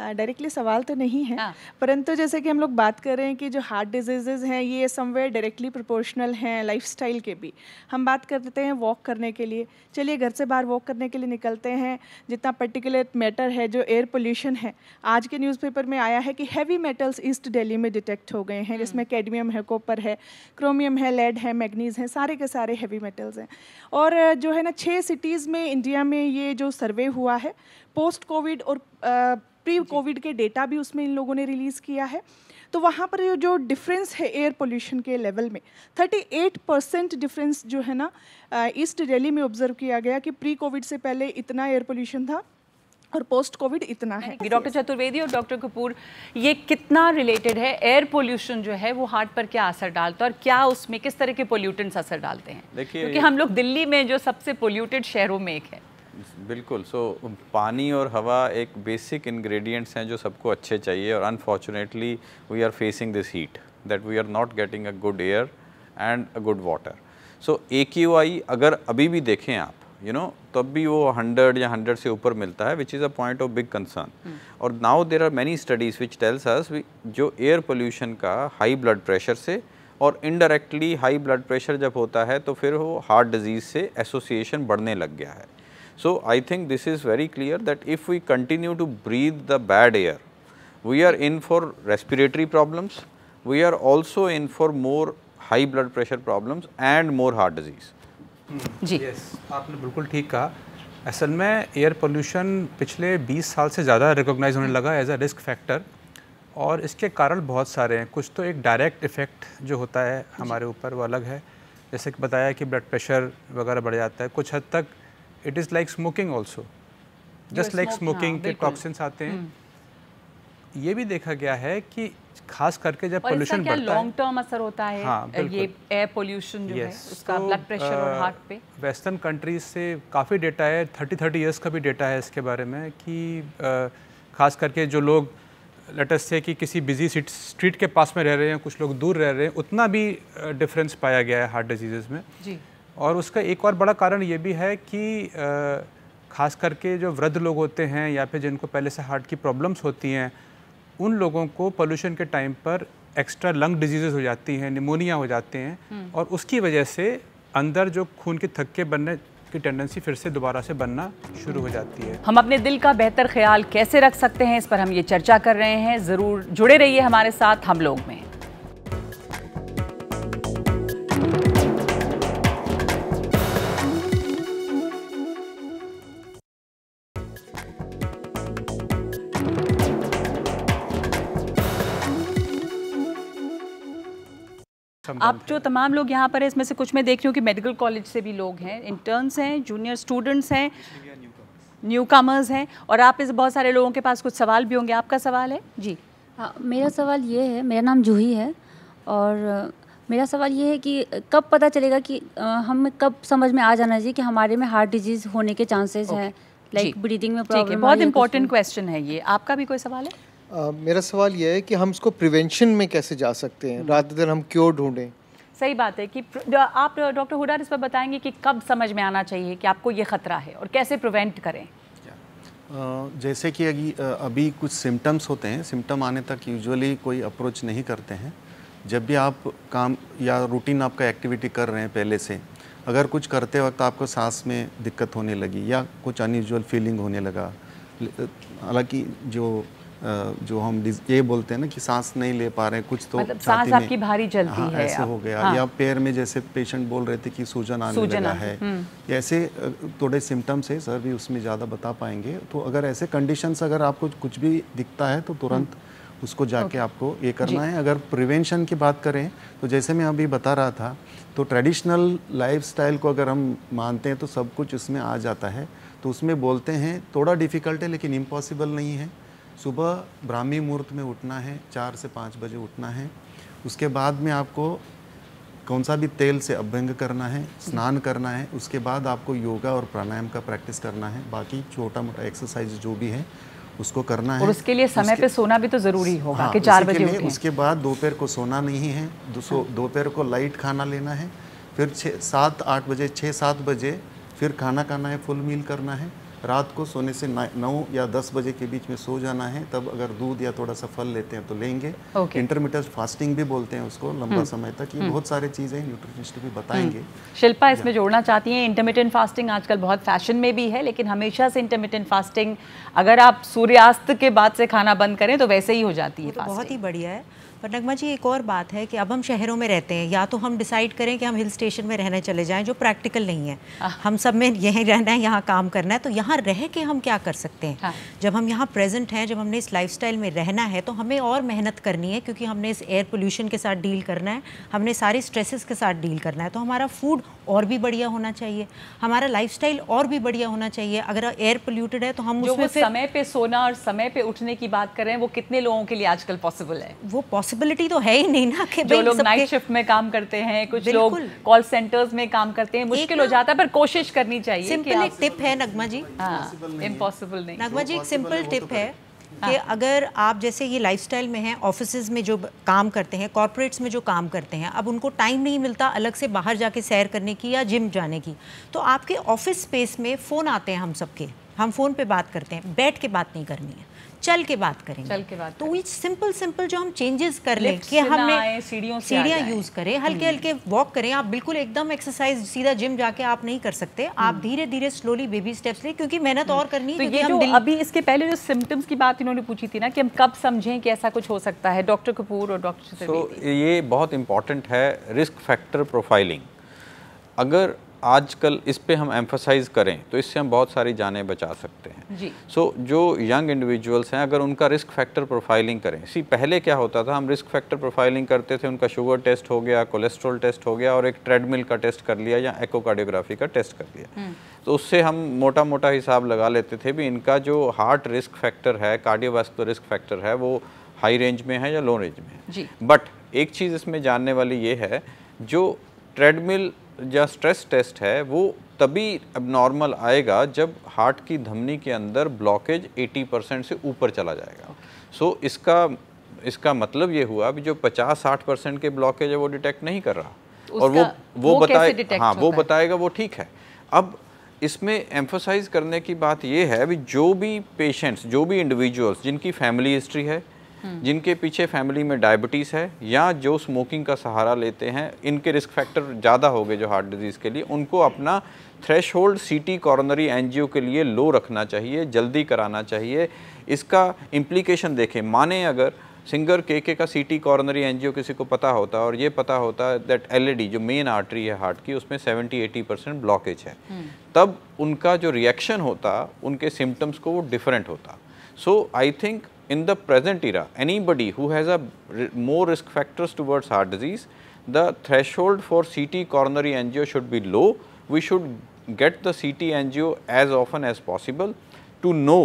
डायरेक्टली सवाल तो नहीं है हाँ. परंतु जैसे कि हम लोग बात कर रहे हैं कि जो हार्ट डिजीजेज हैं ये समवेयर डायरेक्टली प्रोपोर्शनल हैं लाइफस्टाइल के भी हम बात करते हैं वॉक करने के लिए चलिए घर से बाहर वॉक करने के लिए निकलते हैं जितना पर्टिकुलर मैटर है जो एयर पोल्यूशन है आज के न्यूज़पेपर में आया है कि हैवी मेटल्स ईस्ट डेली में डिटेक्ट हो गए हैं जिसमें कैडमियम हम्म। है कॉपर है क्रोमियम है लेड है मैग्नीज है सारे के सारे हैवी मेटल्स हैं और जो है ना छः सिटीज़ में इंडिया में ये जो सर्वे हुआ है पोस्ट कोविड और प्री कोविड के डेटा भी उसमें इन लोगों ने रिलीज़ किया है तो वहाँ पर जो डिफरेंस है एयर पोल्यूशन के लेवल में 38 परसेंट डिफरेंस जो है ना ईस्ट दिल्ली में ऑब्जर्व किया गया कि प्री कोविड से पहले इतना एयर पोल्यूशन था और पोस्ट कोविड इतना है डॉक्टर चतुर्वेदी और डॉक्टर कपूर ये कितना रिलेटेड है एयर पोल्यूशन जो है वो हार्ट पर क्या असर डालता है और क्या उसमें किस तरह के पोल्यूटेंट्स असर डालते हैं क्योंकि हम लोग दिल्ली में जो सबसे पोल्यूटेड शहरों में एक है बिल्कुल सो so, पानी और हवा एक बेसिक इंग्रेडिएंट्स हैं जो सबको अच्छे चाहिए और unfortunately we are facing this heat that we are not getting a good air and a good water so A Q I अगर अभी भी देखें आप यू नो तब भी वो हंड्रेड या हंड्रेड से ऊपर मिलता है which is a point of big concern और now there are many studies which tells us जो एयर पोल्यूशन का हाई ब्लड प्रेशर से और इनडायरेक्टली हाई ब्लड प्रेशर जब होता है तो फिर वो हार्ट डिजीज़ से एसोसिएशन बढ़ने लग गया है So, I think this is very clear that if we continue to breathe the bad air, we are in for respiratory problems, we are also in for more high blood pressure problems and more heart disease. जी yes yes, आपने बिल्कुल ठीक कहा असल में air pollution पिछले 20 साल से ज़्यादा रिकॉग्नाइज होने लगा एज अ रिस्क फैक्टर और इसके कारण बहुत सारे हैं कुछ तो एक डायरेक्ट इफ़ेक्ट जो होता है हमारे ऊपर वो अलग है जैसे कि बताया कि ब्लड प्रेशर वगैरह बढ़ जाता है कुछ हद तक it is like smoking also just like smoking के टॉक्सिन्स आते हैं हम्म। ये भी देखा गया है कि खास करके जब पोल्यूशन बढ़ता लॉन्ग टर्म असर होता है हाँ, ये एयर पोल्यूशन जो yes. तो, है उसका so, ब्लड प्रेशर और हार्ट पे वेस्टर्न कंट्रीज से काफ़ी डेटा है थर्टी थर्टी ईयर्स का भी डेटा है इसके बारे में कि uh, खास करके जो लोग लेटेस्ट से कि किसी बिजी स्ट्रीट के पास में रह रहे हैं कुछ लोग दूर रह रहे हैं उतना भी डिफरेंस पाया गया है हार्ट डिजीजेज में जी और उसका एक और बड़ा कारण ये भी है कि ख़ास करके जो वृद्ध लोग होते हैं या फिर जिनको पहले से हार्ट की प्रॉब्लम्स होती हैं उन लोगों को पोल्यूशन के टाइम पर एक्स्ट्रा लंग डिजीज़ हो जाती हैं निमोनिया हो जाते हैं हम्म। और उसकी वजह से अंदर जो खून के थक्के बनने की टेंडेंसी फिर से दोबारा से बनना शुरू हो जाती है हम अपने दिल का बेहतर ख्याल कैसे रख सकते हैं इस पर हम ये चर्चा कर रहे हैं ज़रूर जुड़े रहिए हमारे साथ हम लोग में आप जो तमाम लोग यहाँ पर है इसमें से कुछ मैं देख रही हूँ कि मेडिकल कॉलेज से भी लोग हैं इंटर्न्स हैं जूनियर स्टूडेंट्स हैं न्यू कामर्स हैं और आप इस बहुत सारे लोगों के पास कुछ सवाल भी होंगे आपका सवाल है जी आ, हाँ, मेरा सवाल ये है मेरा नाम जूही है और मेरा सवाल ये है कि कब पता चलेगा कि हमें कब समझ में आ जाना चाहिए कि हमारे में हार्ट डिजीज़ होने के चांसेस हैं लाइक ब्रीदिंग में प्रॉब्लम बहुत इंपॉर्टेंट क्वेश्चन है ये आपका भी कोई सवाल है मेरा सवाल यह है कि हम इसको प्रिवेंशन में कैसे जा सकते हैं रात हम्म। दिन हम क्यों ढूंढें सही बात है कि आप डॉक्टर हुडा इस पर बताएंगे कि कब समझ में आना चाहिए कि आपको ये ख़तरा है और कैसे प्रिवेंट करें जैसे कि अभी कुछ सिम्टम्स होते हैं सिम्टम आने तक यूजुअली कोई अप्रोच नहीं करते हैं जब भी आप काम या रूटीन आपका एक्टिविटी कर रहे हैं पहले से अगर कुछ करते वक्त आपको सांस में दिक्कत होने लगी या कुछ अनयूजल फीलिंग होने लगा हालांकि जो जो हम ये बोलते हैं ना कि सांस नहीं ले पा रहे हैं कुछ तो मतलब सांस आपकी भारी चलती हाँ, है ऐसे हो गया हाँ। या पैर में जैसे पेशेंट बोल रहे थे कि सूजन आने सूजन लगा है हम्म। ऐसे थोड़े सिम्टम्स है सर भी उसमें ज़्यादा बता पाएंगे तो अगर ऐसे कंडीशंस अगर आपको कुछ भी दिखता है तो तुरंत हम्म। उसको जाके आपको ये करना है अगर प्रिवेंशन की बात करें तो जैसे मैं अभी बता रहा था तो ट्रेडिशनल लाइफस्टाइल को अगर हम मानते हैं तो सब कुछ उसमें आ जाता है तो उसमें बोलते हैं थोड़ा डिफ़िकल्ट है लेकिन इम्पॉसिबल नहीं है सुबह ब्राह्मी मुहूर्त में उठना है चार से पाँच बजे उठना है उसके बाद में आपको कौन सा भी तेल से अभ्यंग करना है स्नान करना है उसके बाद आपको योगा और प्राणायाम का प्रैक्टिस करना है बाकी छोटा मोटा एक्सरसाइज जो भी है उसको करना है और उसके लिए समय उसके, पे सोना भी तो ज़रूरी होगा हाँ, कि चार बजे उठें उसके बाद दोपहर को सोना नहीं है हाँ। दोपहर को लाइट खाना लेना है फिर छः सात आठ बजे छः सात बजे फिर खाना खाना है फुल मील करना है रात को सोने से नौ या दस बजे के बीच में सो जाना है तब अगर दूध या थोड़ा सा फल लेते हैं तो लेंगे okay. इंटरमीटर फास्टिंग भी बोलते हैं उसको लंबा हम्म। समय तक ये हम्म। बहुत सारे चीज़ें न्यूट्रिशनिस्ट भी बताएंगे हम्म। शिल्पा इसमें जोड़ना चाहती हैं इंटरमीडियंट फास्टिंग आजकल बहुत फैशन में भी है लेकिन हमेशा से इंटरमीडियंट फास्टिंग अगर आप सूर्यास्त के बाद से खाना बंद करें तो वैसे ही हो जाती है तो बहुत ही बढ़िया है पर नगमा जी एक और बात है कि अब हम शहरों में रहते हैं या तो हम डिसाइड करें कि हम हिल स्टेशन में रहने चले जाएं जो प्रैक्टिकल नहीं है हाँ। हम सब में यहीं रहना है यहाँ काम करना है तो यहाँ रह के हम क्या कर सकते हैं हाँ। जब हम यहाँ प्रेजेंट हैं जब हमने इस लाइफ में रहना है तो हमें और मेहनत करनी है क्योंकि हमने इस एयर पोल्यूशन के साथ डील करना है हमने सारे स्ट्रेसेस के साथ डील करना है तो हमारा फूड और भी बढ़िया होना चाहिए हमारा लाइफ और भी बढ़िया होना चाहिए अगर एयर पोल्यूटेड है तो हम उसमें समय पर सोना और समय पर उठने की बात करें वो कितने लोगों के लिए आजकल पॉसिबल है वो पॉसिबल पॉसिबिलिटी तो है ही नहीं ना कि जो लोग नाइट शिफ्ट में काम करते हैं कुछ लोग कॉल सेंटर्स में काम करते हैं मुश्किल हो जाता है पर कोशिश करनी चाहिए सिंपल एक टिप है नगमा जी इम्पॉसिबल हाँ, नहीं नगमा जी एक सिंपल तो टिप है कि हाँ। अगर आप जैसे ये लाइफस्टाइल में हैं ऑफिस में जो काम करते हैं कॉरपोरेट्स में जो काम करते हैं अब उनको टाइम नहीं मिलता अलग से बाहर जाके सैर करने की या जिम जाने की तो आपके ऑफिस स्पेस में फ़ोन आते हैं हम सबके हम फ़ोन पे बात करते हैं बैठ के बात नहीं करनी है चल के बात करेंगे चल के बात तो वही सिंपल सिंपल जो हम चेंजेस कर ले कि हमें सीढ़ियों सीढ़ियाँ यूज करें हल्के हम्म। हल्के वॉक करें आप बिल्कुल एकदम एक्सरसाइज सीधा जिम जाके आप नहीं कर सकते आप हम्म। धीरे धीरे स्लोली बेबी स्टेप्स लें क्योंकि मेहनत हम्म। और करनी है तो ये जो अभी इसके पहले जो सिम्टम्स की बात इन्होंने पूछी थी ना कि हम कब समझें कि ऐसा कुछ हो सकता है डॉक्टर कपूर और डॉक्टर ये बहुत इंपॉर्टेंट है रिस्क फैक्टर प्रोफाइलिंग अगर आजकल इस पे हम एम्फोसाइज करें तो इससे हम बहुत सारी जानें बचा सकते हैं सो so, जो यंग इंडिविजुअल्स हैं अगर उनका रिस्क फैक्टर प्रोफाइलिंग करें सी पहले क्या होता था हम रिस्क फैक्टर प्रोफाइलिंग करते थे उनका शुगर टेस्ट हो गया कोलेस्ट्रॉल टेस्ट हो गया और एक ट्रेडमिल का टेस्ट कर लिया या एकोकार्डियोग्राफी का टेस्ट कर लिया हम्म। तो उससे हम मोटा मोटा हिसाब लगा लेते थे भी इनका जो हार्ट रिस्क फैक्टर है कार्डियोवास्कुलर रिस्क फैक्टर है वो हाई रेंज में है या लो रेंज में है बट एक चीज़ इसमें जानने वाली ये है जो ट्रेडमिल या स्ट्रेस टेस्ट है वो तभी अब नॉर्मल आएगा जब हार्ट की धमनी के अंदर ब्लॉकेज 80 परसेंट से ऊपर चला जाएगा सो so, इसका इसका मतलब ये हुआ भी जो 50-60 परसेंट के ब्लॉकेज है वो डिटेक्ट नहीं कर रहा और वो वो, वो बताए हाँ वो बताएगा वो ठीक है अब इसमें एम्फोसाइज करने की बात ये है भी जो भी पेशेंट्स जो भी इंडिविजुअल्स जिनकी फैमिली हिस्ट्री है जिनके पीछे फैमिली में डायबिटीज़ है या जो स्मोकिंग का सहारा लेते हैं इनके रिस्क फैक्टर ज़्यादा हो गए जो हार्ट डिजीज़ के लिए उनको अपना threshold C T coronary angio के लिए लो रखना चाहिए जल्दी कराना चाहिए इसका इम्प्लीकेशन देखें माने अगर सिंगर के के का टी कॉर्नरी एनजीओ किसी को पता होता है और ये पता होता है दैट एल जो मेन आर्टरी है हार्ट की उसमें 70-80 परसेंट ब्लॉकेज है हम्म। तब उनका जो रिएक्शन होता उनके सिम्टम्स को वो डिफरेंट होता so I think in the present era anybody who has a more risk factors towards heart disease the threshold for CT coronary angio should be low we should get the CT angio as often as possible to know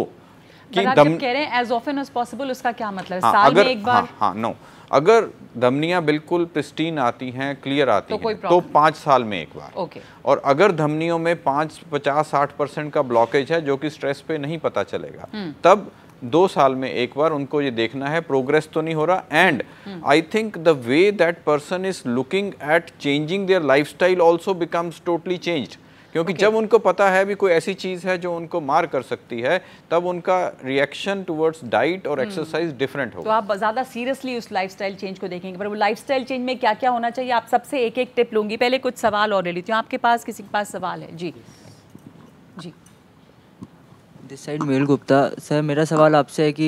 ki dam keh rahe हैं as often as possible uska kya matlab hai saal mein ek bar ha ha no no अगर धमनियां बिल्कुल pristine आती हैं clear आती तो हैं तो पाँच साल में एक बार ओके और अगर धमनियों में पाँच पचास साठ परसेंट का ब्लॉकेज है जो कि स्ट्रेस पे नहीं पता चलेगा तब दो साल में एक बार उनको ये देखना है प्रोग्रेस तो नहीं हो रहा and I think the way that person is looking at changing their lifestyle also becomes totally changed क्योंकि okay. जब उनको पता है भी कोई ऐसी चीज़ है जो उनको मार कर सकती है तब उनका रिएक्शन टुवर्ड्स डाइट और एक्सरसाइज हम्म। डिफरेंट होगा तो आप ज़्यादा सीरियसली उस लाइफस्टाइल चेंज को देखेंगे पर वो लाइफस्टाइल चेंज में क्या क्या होना चाहिए आप सबसे एक एक टिप लूँगी पहले कुछ सवाल और ले लेती हूँ आपके पास किसी के पास सवाल है जी yes. दिस साइड मेल गुप्ता सर मेरा सवाल आपसे है कि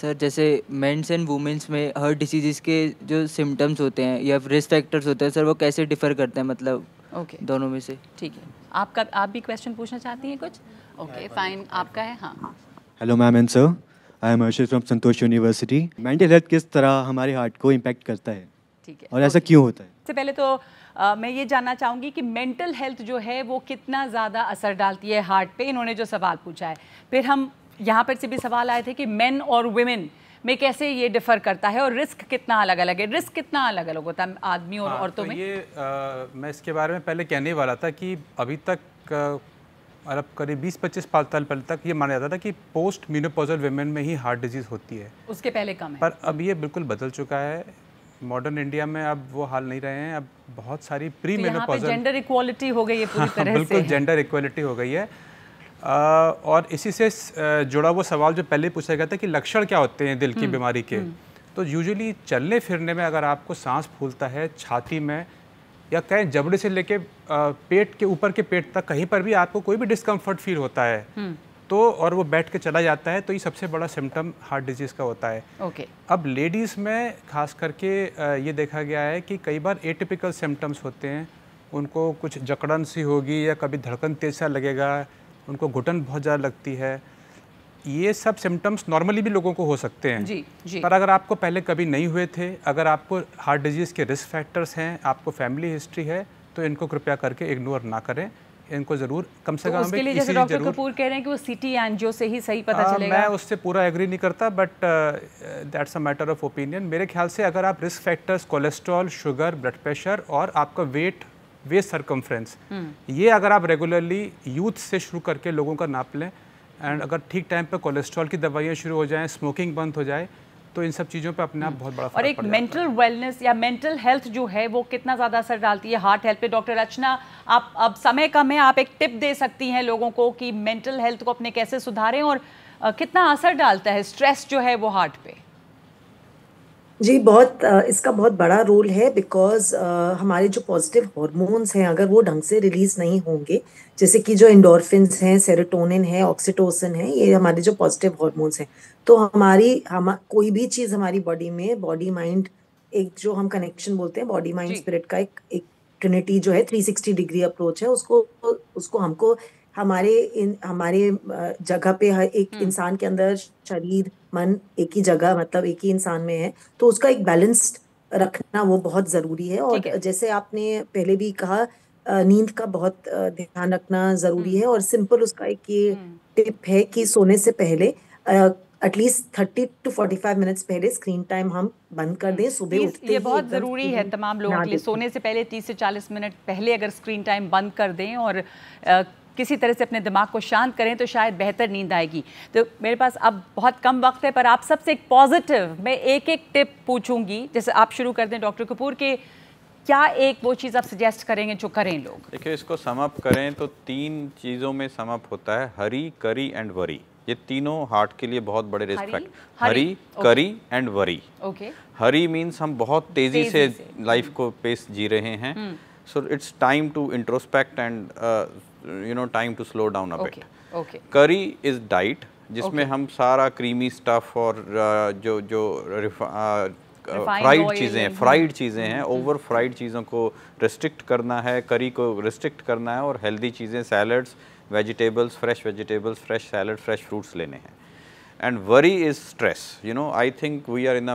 सर जैसे मेंस एंड वुमेंस में हर डिसीजेस के जो सिम्टम्स होते हैं या रिस्क फैक्टर्स होते हैं सर वो कैसे डिफ़र करते हैं मतलब ओके okay. दोनों में से ठीक है आपका आप भी क्वेश्चन पूछना चाहती हैं कुछ ओके okay, फाइन आपका है हाँ hello ma'am and sir I am Arshad from Santosh university mental health किस तरह हमारे हार्ट को इम्पैक्ट करता है ठीक है और ऐसा okay. क्यों होता है सबसे पहले तो मैं ये जानना चाहूँगी कि मेंटल हेल्थ जो है वो कितना ज़्यादा असर डालती है हार्ट पे इन्होंने जो सवाल पूछा है फिर हम यहाँ पर से भी सवाल आए थे कि मेन और वुमेन में कैसे ये डिफर करता है और रिस्क कितना अलग अलग है रिस्क कितना अलग अलग होता है आदमी और हाँ, तो औरतों में ये मैं इसके बारे में पहले कहने वाला था कि अभी तक अरब मतलब करीब 20-25 साल पहले तक ये माना जाता था कि पोस्ट मीनोपोजल वेमेन में ही हार्ट डिजीज़ होती है उसके पहले कम है पर अब ये बिल्कुल बदल चुका है मॉडर्न इंडिया में अब वो हाल नहीं रहे हैं अब बहुत सारी प्री तो जेंडर इक्वालिटी हो गई है पूरी <laughs> तरह बिल्कुल जेंडर इक्वालिटी हो गई है आ, और इसी से जुड़ा हुआ सवाल जो पहले पूछा गया था कि लक्षण क्या होते हैं दिल की हम्म, बीमारी के हम्म। तो यूजुअली चलने फिरने में अगर आपको सांस फूलता है छाती में या कहें जबड़े से लेके पेट के ऊपर के पेट तक कहीं पर भी आपको कोई भी डिस्कम्फर्ट फील होता है हम्म। तो और वो बैठ के चला जाता है तो ये सबसे बड़ा सिम्टम हार्ट डिजीज़ का होता है ओके okay. अब लेडीज़ में खास करके ये देखा गया है कि कई बार एटिपिकल सिम्टम्स होते हैं उनको कुछ जकड़न सी होगी या कभी धड़कन तेज सा लगेगा उनको घुटन बहुत ज़्यादा लगती है ये सब सिम्टम्स नॉर्मली भी लोगों को हो सकते हैं जी जी पर अगर आपको पहले कभी नहीं हुए थे अगर आपको हार्ट डिजीज़ के रिस्क फैक्टर्स हैं आपको फैमिली हिस्ट्री है तो इनको कृपया करके इग्नोर ना करें इनको ज़रूर कम से तो कम कपूर कह रहे हैं कि वो सीटी एनजीओ से ही सही पता आ, हाँ, चलेगा मैं उससे पूरा एग्री नहीं करता but that's a matter of opinion मेरे ख्याल से अगर आप risk factors cholesterol sugar blood pressure और आपका वेट वेस्ट सरकमफ्रेंस ये अगर आप रेगुलरली यूथ से शुरू करके लोगों का नाप लें एंड अगर ठीक टाइम पर कोलेस्ट्रॉल की दवाइयाँ शुरू हो जाएँ स्मोकिंग बंद हो जाए तो इन सब चीज़ों पे अपने आप बहुत बड़ा और एक मेंटल वेलनेस या मेंटल हेल्थ जो है वो कितना ज़्यादा असर डालती है हार्ट हेल्थ पे डॉक्टर रचना आप अब समय कम है आप एक टिप दे सकती हैं लोगों को कि मेंटल हेल्थ को अपने कैसे सुधारें और कितना असर डालता है स्ट्रेस जो है वो हार्ट पे जी बहुत इसका बहुत बड़ा रोल है बिकॉज हमारे जो पॉजिटिव हॉर्मोन्स हैं अगर वो ढंग से रिलीज नहीं होंगे जैसे कि जो इंडोरफिनस हैं सेरोटोनिन है ऑक्सीटोसिन है ये हमारे जो पॉजिटिव हॉर्मोन्स हैं तो हमारी हम कोई भी चीज़ हमारी बॉडी में बॉडी माइंड एक जो हम कनेक्शन बोलते हैं बॉडी माइंड स्पिरिट का एक एक ट्रिनिटी जो है थ्री डिग्री अप्रोच है उसको उसको हमको हमारे इन हमारे जगह पे हर एक हम्म। इंसान के अंदर शरीर मन एक ही जगह मतलब एक ही इंसान में है तो उसका एक बैलेंस्ड रखना वो बहुत जरूरी है और जैसे आपने पहले भी कहा नींद का बहुत ध्यान रखना जरूरी हम्म। है और सिंपल उसका एक ये हम्म। टिप है कि सोने से पहले at least thirty to forty five minutes पहले स्क्रीन टाइम हम बंद कर दें सुबह उठते ये बहुत ज़रूरी है तमाम लोगों के लिए सोने से पहले तीस से चालीस मिनट पहले अगर स्क्रीन टाइम बंद कर दें और किसी तरह से अपने दिमाग को शांत करें तो शायद बेहतर नींद आएगी तो मेरे पास अब बहुत कम वक्त है पर आप सबसे एक पॉजिटिव मैं एक एक टिप पूछूंगी जैसे आप शुरू कर दें डॉक्टर कपूर के क्या एक वो चीज़ आप सजेस्ट करेंगे जो करें लोग देखिए इसको समअप करें तो तीन चीज़ों में समअप होता है हरी करी एंड वरी ये तीनों हार्ट के लिए बहुत बड़े risk factor hurry curry and worry okay hurry means हम बहुत तेजी, तेजी से, से लाइफ को पेस जी रहे हैं so it's time to introspect and you know time to slow down अब इट करी इज डाइट जिसमें okay. हम सारा क्रीमी स्टफ और uh, जो जो फ्राइड चीज़ें फ्राइड चीज़ें हैं ओवर फ्राइड चीज़ों को रिस्ट्रिक्ट करना है करी को रिस्ट्रिक्ट करना है और हेल्दी चीज़ें salads vegetables fresh vegetables fresh salad fresh fruits लेने हैं and worry is stress you know I think we are in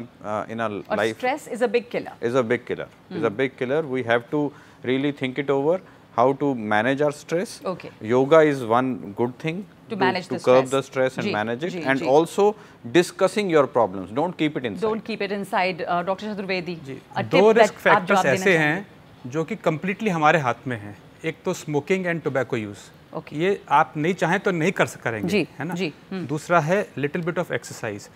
in life stress is a big killer is a big killer is a big killer we have to really think it over how to manage our stress. Okay. Yoga is one good thing to, to manage to the curb stress. the stress and G, manage it G, and G. also discussing your problems. Don't keep it inside. Don't keep it inside. Uh, Dr. Chaturvedi, a दो risk factors ऐसे हैं जो कि completely हमारे हाथ में हैं एक तो smoking and tobacco use. okay. ये आप नहीं चाहें तो नहीं कर करेंगे जी, है ना जी, दूसरा है लिटिल बिट ऑफ एक्सरसाइज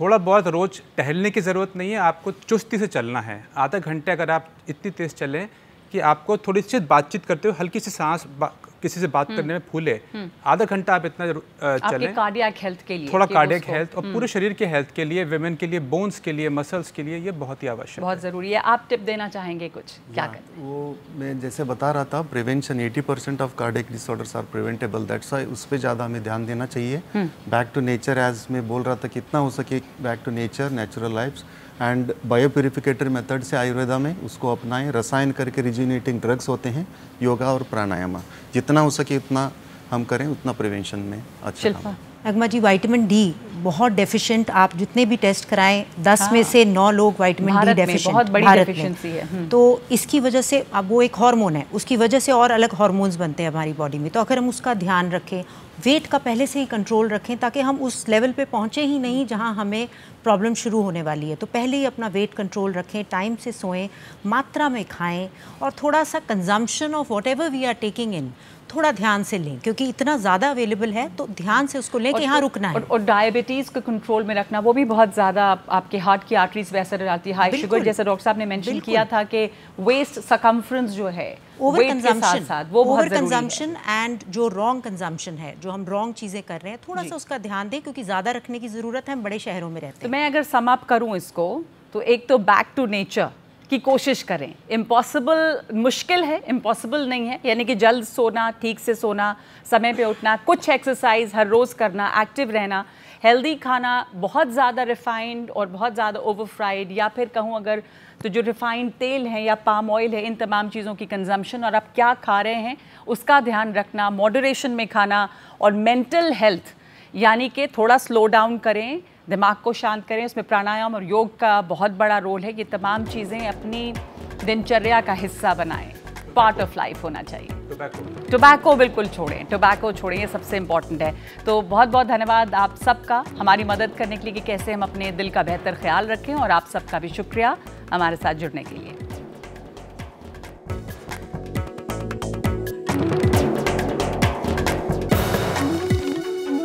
थोड़ा बहुत रोज टहलने की ज़रूरत नहीं है आपको चुस्ती से चलना है आधा घंटे अगर आप इतनी तेज़ चलें कि आपको थोड़ी सी बातचीत करते हुए हल्की सी सांस किसी से बात करने में फूले हम्म। आधा घंटा आप इतना चले कार्डियक हेल्थ के लिए थोड़ा कार्डियक हेल्थ और हम्म। पूरे शरीर के हेल्थ के लिए वेमेन के लिए बोन्स के लिए मसल्स के लिए ये बहुत ही आवश्यक बहुत ज़रूरी है आप टिप देना चाहेंगे कुछ क्या करें वो मैं जैसे बता रहा था prevention eighty percent of cardiac disorders are preventable that's why उस पर ज़्यादा हमें ध्यान देना चाहिए बैक टू नेचर एज मैं बोल रहा था कितना हो सके back to nature natural life and बायोप्योरीफिकेटर मेथड से आयुर्वेदा में उसको अपनाएं रसायन करके रिजुनेटिंग ड्रग्स होते हैं योगा और प्राणायाम जितना हो सके उतना हम करें उतना प्रिवेंशन में अच्छा अगमा जी वाइटामिन डी बहुत डेफिशिएंट आप जितने भी टेस्ट कराएं दस हाँ। में से नौ लोग वाइटामिन डी डेफिशिएंट बहुत बड़ी भारत में है हम्म। तो इसकी वजह से अब वो एक हार्मोन है उसकी वजह से और अलग हार्मोन्स बनते हैं हमारी बॉडी में तो अगर हम उसका ध्यान रखें वेट का पहले से ही कंट्रोल रखें ताकि हम उस लेवल पे पहुँचे ही नहीं जहाँ हमें प्रॉब्लम शुरू होने वाली है तो पहले ही अपना वेट कंट्रोल रखें टाइम से सोएं मात्रा में खाएं और थोड़ा सा consumption of whatever we are taking in थोड़ा ध्यान से लें क्योंकि इतना ज़्यादा अवेलेबल है तो ध्यान से उसको लें कि यहाँ रुकना है और, और डायबिटीज़ को कंट्रोल में रखना वो भी बहुत ज़्यादा आप, आपके हार्ट की आर्टरीज वैसे रह जाती है हाई शुगर जैसे डॉक्टर साहब ने मेंशन किया था कि वेस्ट सकम्फ्रेंस जो है over consumption over consumption and जो रॉन्ग कंजम्पशन है जो हम रॉन्ग चीज़ें कर रहे हैं थोड़ा सा उसका ध्यान दें क्योंकि ज़्यादा रखने की ज़रूरत है हम बड़े शहरों में रहते हैं तो मैं अगर समाप्त करूँ इसको तो एक तो बैक टू नेचर की कोशिश करें इम्पॉसिबल मुश्किल है इम्पॉसिबल नहीं है यानी कि जल्द सोना ठीक से सोना समय पे उठना कुछ एक्सरसाइज हर रोज़ करना एक्टिव रहना हेल्दी खाना बहुत ज़्यादा रिफ़ाइंड और बहुत ज़्यादा ओवर फ्राइड या फिर कहूँ अगर तो जो रिफ़ाइंड तेल है या पाम ऑयल है इन तमाम चीज़ों की कंजम्पशन और आप क्या खा रहे हैं उसका ध्यान रखना मॉडरेशन में खाना और मेंटल हेल्थ यानी कि थोड़ा स्लो डाउन करें दिमाग को शांत करें उसमें प्राणायाम और योग का बहुत बड़ा रोल है ये तमाम चीज़ें अपनी दिनचर्या का हिस्सा बनाएं पार्ट ऑफ लाइफ होना चाहिए टोबैको बिल्कुल छोड़ें टोबैको छोड़ें ये सबसे इम्पॉर्टेंट है तो बहुत बहुत धन्यवाद आप सबका हमारी मदद करने के लिए कि कैसे हम अपने दिल का बेहतर ख्याल रखें और आप सबका भी शुक्रिया हमारे साथ जुड़ने के लिए